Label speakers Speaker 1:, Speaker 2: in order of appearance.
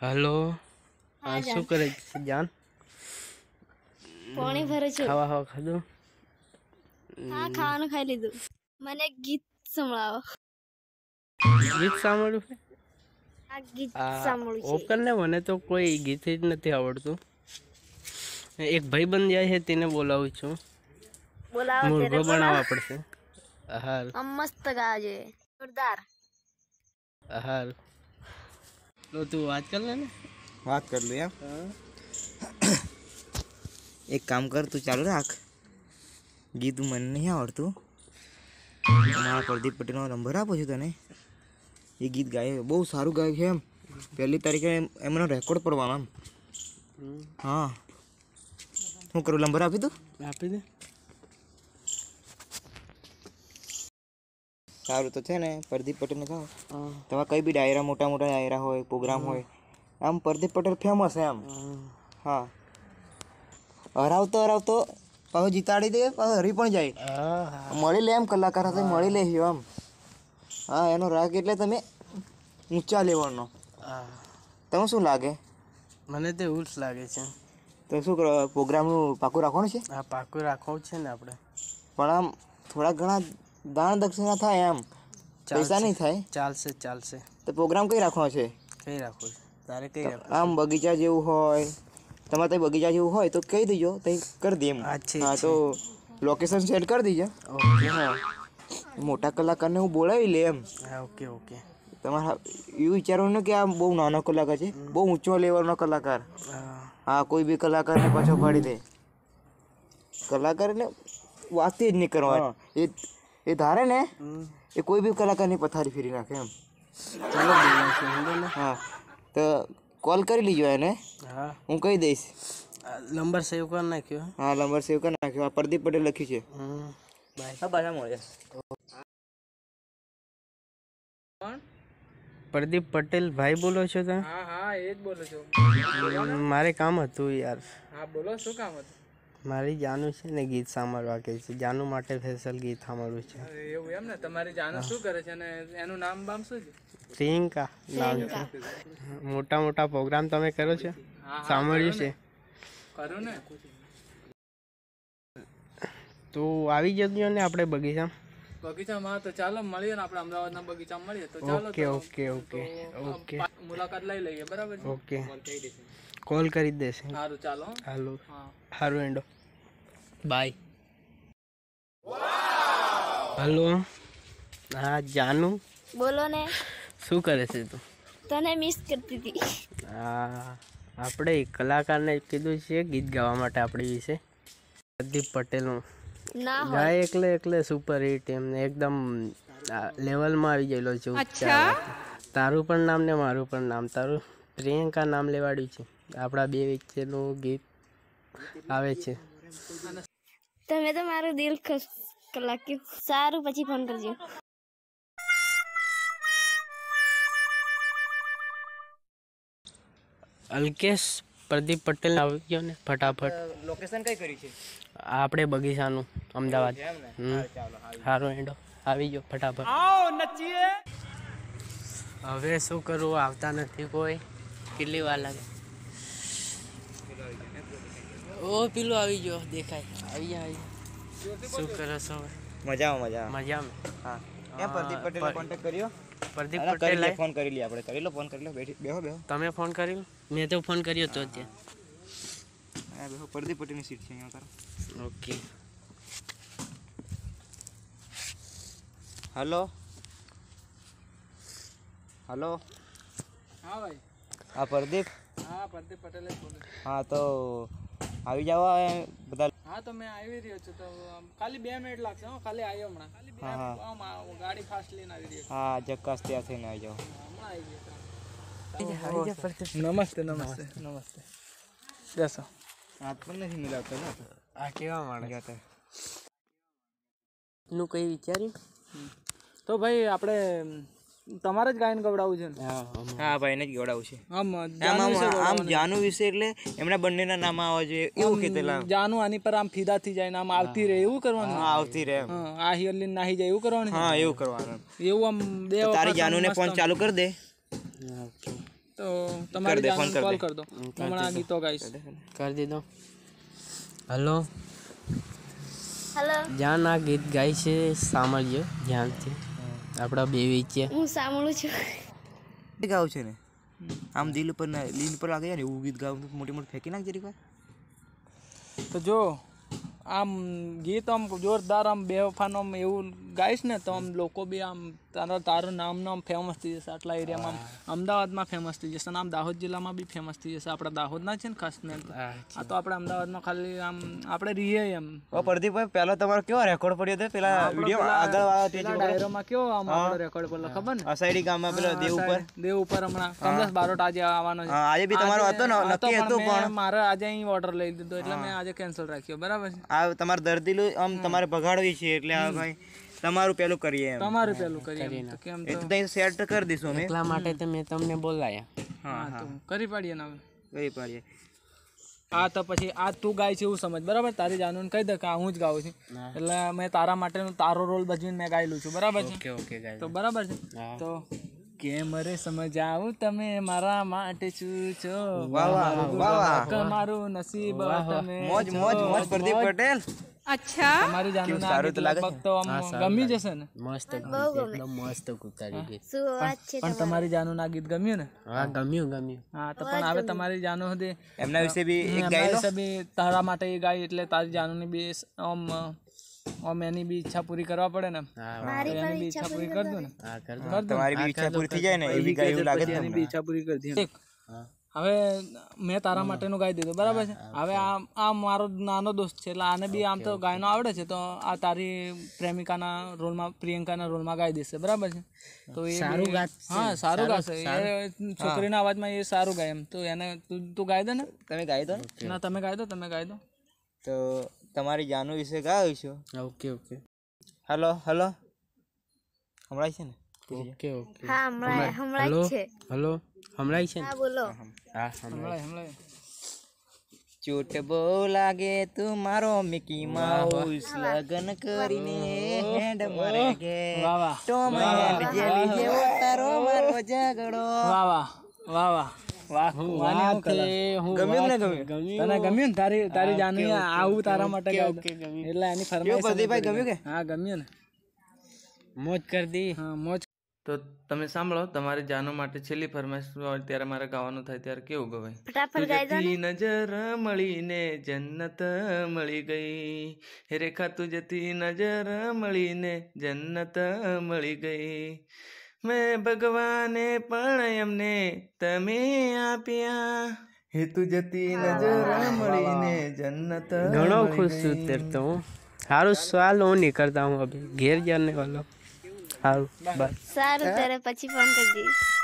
Speaker 1: Hello આ શું કરે છે જાન પાણી ભરે છે ખાવા ખાવા ખાધું હા ખાવાનું ખાઈ લીધું મને ગીત સંભળાવો ગીત સાંભળ્યું આ ગીત સાંભળ્યું ઓકલ ને મને તો કોઈ ગીત જ નથી આવડતું એક ભાઈ બંધ જાય છે તેને બોલાવું છું બોલાવો મુર્ગો બનાવવા પડશે હાલ
Speaker 2: મસ્ત ગાજે જોરદાર
Speaker 1: હાલ તો તું વાત
Speaker 3: કર લે ને વાત કર લઉં એમ એક કામ કર તું ચાલુ રાખ ગીત મને નહીં આવડતું મારા પ્રદીપ પટેલનો નંબર આપું છું તને એ ગીત ગાય બહુ સારું ગાયું છે એમ પહેલી તારીખે એમનો રેકોર્ડ પડવાનો એમ હા શું કરું નંબર આપી દઉં આપી દે સારું તો છે ને પ્રદીપ પટેલ પટેલને કહો તમારે કઈ બી ડાયરા મોટા મોટા ડાયરા હોય પ્રોગ્રામ હોય આમ પ્રદીપ પટેલ ફેમસ છે એમ હા હરાવતો હરાવતો પાછો જીતાડી દે પાછો હરી પણ જાય મળી લે એમ કલાકાર સાથે મળી લે આમ હા એનો રાગ એટલે તમે ઊંચા લેવાનો તમને શું લાગે
Speaker 1: મને તે ઉલ્સ લાગે છે
Speaker 3: તો શું પ્રોગ્રામનું પાકું રાખવાનું છે હા પાકું રાખવું છે ને આપણે પણ આમ થોડા ઘણા દાન દક્ષિણા થાય એમ પૈસા નહીં થાય
Speaker 1: ચાલશે ચાલશે
Speaker 3: તો પ્રોગ્રામ કઈ રાખવા છે
Speaker 1: કઈ રાખો તારે કઈ
Speaker 3: આમ બગીચા જેવું હોય તમારે ત્યાં બગીચા જેવું હોય તો કહી દેજો ત્યાં કરી દઈએ હા તો લોકેશન સેન્ડ કરી દેજો ઓકે હા મોટા કલાકારને હું બોલાવી લે એમ
Speaker 1: હા ઓકે ઓકે
Speaker 3: તમારા એવું વિચારવું ને કે આ બહુ નાનો કલાકાર છે બહુ ઊંચો લેવલનો કલાકાર હા કોઈ બી કલાકારને પાછો પાડી દે કલાકારને વાતથી જ નહીં કરવા એ એ ધારે ને એ કોઈ બી કલાકારની પથારી ફેરી નાખે એમ હા તો કોલ કરી લીજો એને હા હું કહી દઈશ
Speaker 1: નંબર સેવ કરી નાખ્યો
Speaker 3: હા નંબર સેવ કરી નાખ્યો આ પ્રદીપ પટેલ લખ્યું છે હા પાછા
Speaker 1: પ્રદીપ પટેલ ભાઈ બોલો છો તમે
Speaker 2: હા હા એ જ બોલો છો
Speaker 1: મારે કામ હતું યાર
Speaker 2: હા બોલો શું કામ હતું
Speaker 1: મારી જાનુ છે ને ગીત સાંભળવા કે છે જાનુ માટે સ્પેશિયલ ગીત સાંભળવું છે
Speaker 2: એવું એમ ને તમારી જાનુ શું કરે છે ને એનું નામ બામ શું છે
Speaker 1: પ્રિયંકા નામ છે મોટા મોટા પ્રોગ્રામ તમે કરો છો સાંભળ્યું છે કરો ને તો આવી જજો ને આપણે બગીચા
Speaker 2: બગીચામાં તો ચાલો મળીએ ને આપણે અમદાવાદના બગીચામાં મળીએ તો ચાલો ઓકે
Speaker 1: ઓકે ઓકે ઓકે
Speaker 2: મુલાકાત લઈ લઈએ બરાબર ઓકે
Speaker 1: કોલ કરી દેશે સારું ચાલો હાલો હારું એન્ડો બાય હલો હા જાનુ બોલો ને શું કરે છે તું
Speaker 3: તને મિસ કરતી હતી
Speaker 1: હા આપણે કલાકારને કીધું છે ગીત ગાવા માટે આપણી વિશે પ્રદીપ પટેલનું
Speaker 3: ના ગાય એકલે
Speaker 1: એકલે સુપર હિટ એમને એકદમ લેવલમાં આવી ગયેલો છે છું તારું પણ નામ ને મારું પણ નામ તારું પ્રિયંકા નામ લેવાડ્યું છે આપણા બે વચ્ચેનું ગીત આવે છે
Speaker 3: તમે તો મારું દિલ ખુશ કલાક્યું સારું પછી ફોન કરજો
Speaker 1: અલ્કેશ પ્રદીપ પટેલ આવી ગયો ને ફટાફટ
Speaker 3: લોકેશન કઈ કર્યું છે
Speaker 1: આપણે બગીચાનું અમદાવાદ સારું એન્ડો આવી ગયો ફટાફટ
Speaker 2: આવો નચીએ
Speaker 1: હવે શું કરવું આવતા નથી કોઈ કેટલી વાર લાગે ઓ પેલો આવી ગયો દેખાય આવી ગયા આવી શું કરો
Speaker 3: છો મજામાં મજામાં મજામાં હા કેમ પ્રદીપ પટેલ કોન્ટેક્ટ કર્યો પ્રદીપ પટેલ ફોન કરી લે આપણે કરી લો ફોન કરી લો બેઠી બેહો બેહો તમે
Speaker 1: ફોન કર્યો મેં તો ફોન કર્યો
Speaker 3: તો અત્યારે હા બેહો પ્રદીપ પટેલની સીટ છે અહીંયા તારા ઓકે હલો હલો હા ભાઈ હા પ્રદીપ
Speaker 2: હા પ્રદીપ પટેલ
Speaker 3: હા તો આવી જવા બધા
Speaker 2: હા તો મેં આવી રહ્યો છું તો ખાલી બે મિનિટ લાગશે હું ખાલી આવ્યો હમણાં હા હા ગાડી ફાસ્ટ લઈને આવી રહ્યો
Speaker 3: હા જક્કાસ ત્યાં થઈને આવી જાવ
Speaker 2: હમણાં આવી
Speaker 3: ગયો
Speaker 2: નમસ્તે નમસ્તે નમસ્તે બેસો હાથ પણ નથી મિલાવતો ને આ કેવા માણસ હતા નું કંઈ વિચાર્યું તો ભાઈ આપણે તમારે જ ગાયન ગવડાવું છે
Speaker 3: હા ભાઈને જ ગવડાવું છે
Speaker 2: આમ જાનુ વિશે એટલે એમના બંનેના નામ આવે છે એવું કહેતેલા જાનુ આની પર આમ ફિદા થઈ જાય આમ આવતી રહે એવું કરવાનું હા આવતી રહે આ હિયરલી નાહી જાય એવું કરવાનું હા એવું કરવાનું એવું આમ બે તારી જાનુને ફોન ચાલુ કરી દે તો તમારે ફોન કોલ કરી દો હમણાં ગીતો ગાઈશ
Speaker 1: કરી દીધો હેલો હલો જાન આ ગીત ગાય છે સાંભળજો ધ્યાનથી
Speaker 3: આપણા બે વેચ્યા
Speaker 1: હું સાંભળું છું
Speaker 3: ગાવ છે ને આમ દિલ ઉપર
Speaker 2: દિલ ઉપર લાગે ને એવું ગીત ગાવું મોટી મોટી ફેંકી નાખ જરીક તો જો આમ ગીત આમ જોરદાર આમ બે બેવફાનો એવું ગાઈશ ને તો આમ લોકો બી આમ તારો તારું નામ નામ ફેમસ થઈ જશે આટલા એરિયામાં અમદાવાદમાં ફેમસ થઈ જશે અને આમ દાહોદ જિલ્લામાં બી ફેમસ થઈ જશે આપણા દાહોદના છે ને ખાસ ને આ તો આપણે અમદાવાદમાં ખાલી આમ આપણે રહીએ એમ
Speaker 3: પ્રદીપભાઈ પહેલો તમારો કેવો રેકોર્ડ પડ્યો હતો પેલા વિડીયો આગળ ડાયરોમાં
Speaker 2: કેવો આમ આપણો રેકોર્ડ પડલો ખબર ને અસાઈડી ગામમાં પેલો દેવ ઉપર દેવ ઉપર હમણાં કમલેશ બારોટ આજે આવવાનો છે આજે બી તમારો હતો ને નક્કી હતો પણ મારે આજે અહીં ઓર્ડર લઈ દીધો એટલે મેં આજે કેન્સલ રાખ્યો બરાબર છે
Speaker 3: આ તમારે દર્દીલું આમ તમારે ભગાડવી છે એટલે આ ભાઈ તમારું પેલું કરીએ એમ તમારું પેલું કરીએ એમ. તો
Speaker 2: કેમ એ તો સેટ કરી દઈશું અમે એટલા માટે
Speaker 3: તો મેં તમને બોલાયા હા તો
Speaker 2: કરી પાડીએ ને હવે કરી પાડીએ આ તો પછી આ તું ગાય છે એવું સમજ બરાબર તારી જાનુને કહી દે કે હું જ ગાઉં છું એટલે મેં તારા માટેનો તારો રોલ ભજવીને મેં ગાયેલું છું બરાબર છે ઓકે ઓકે ગાય તો બરાબર છે હા. તો કેમ રે સમજાવું તમે મારા માટે છું છો વાહ વાહ વાહ વાહ. મારું નસીબ તમે મોજ મોજ મોજ પ્રદીપ પટેલ અચ્છા તમારી જાનનું સારું તો લાગે તો આમ ગમી જશે ને મસ્ત એકદમ મસ્ત કુતારી ગીત શું વાત છે પણ તમારી જાનનું આ ગીત ગમ્યું ને હા ગમ્યું ગમ્યું હા તો પણ હવે તમારી જાનો હદે એમના વિશે બી એક ગાઈ લો બી તારા માટે ગાય એટલે તારી જાનની બી આમ આમ એની બી ઈચ્છા પૂરી કરવા પડે ને મારી પણ ઈચ્છા પૂરી કર દો ને હા કર દો તમારી બી ઈચ્છા પૂરી થઈ જાય ને એવી ગાય એવું લાગે તમને ઈચ્છા પૂરી કરી દે હા હવે મેં તારા માટેનું ગાઈ દીધું બરાબર છે હવે આ આ મારો નાનો દોસ્ત છે એટલે આને બી આમ તો ગાયનો આવડે છે તો આ તારી પ્રેમિકાના રોલમાં પ્રિયંકાના રોલમાં ગાઈ દેશે બરાબર છે તો એ સારું હા સારું ગાશે એ છોકરીના અવાજમાં એ સારું ગાય એમ તો એને તું તું ગાઈ દે ને તમે ગાઈ દો ના તમે ગાઈ દો તમે ગાઈ દો તો
Speaker 3: તમારી જાનુ વિશે ગાયો છો ઓકે ઓકે હલો હલો હમણાં છે ને ઓકે ઓકે હા હમણાં હમણાં છે હેલો હમણાં છે હા બોલો હા હમણાં હમણાં ચૂટ બહુ લાગે તું મારો મિકી માઉસ લગન કરીને હેડ મરે ગે ટોમ એન્ડ જેલી જેવો તારો મારો ઝઘડો વાહ
Speaker 2: વાહ મોજ કરી દી મોજ તો તમે સાંભળો તમારે જાનો માટે છેલ્લી ફરમાઈશ ત્યારે મારે ગાવાનું થાય ત્યારે કેવું ગવાય નજર મળીને જન્નત મળી ગઈ રેખા તું જતી નજર મળીને જન્નત મળી ગઈ મેં ભગવાને પણ એમને તમે આપ્યા હે તું જતી નજર મળીને જન્નત ઘણો ખુશ છું તેર
Speaker 1: તો હું સારું સવાલ હું નહીં કરતા હું અભી ઘેર જાને વાલો
Speaker 2: સારું સારું તારે
Speaker 1: પછી ફોન કરી દઈશ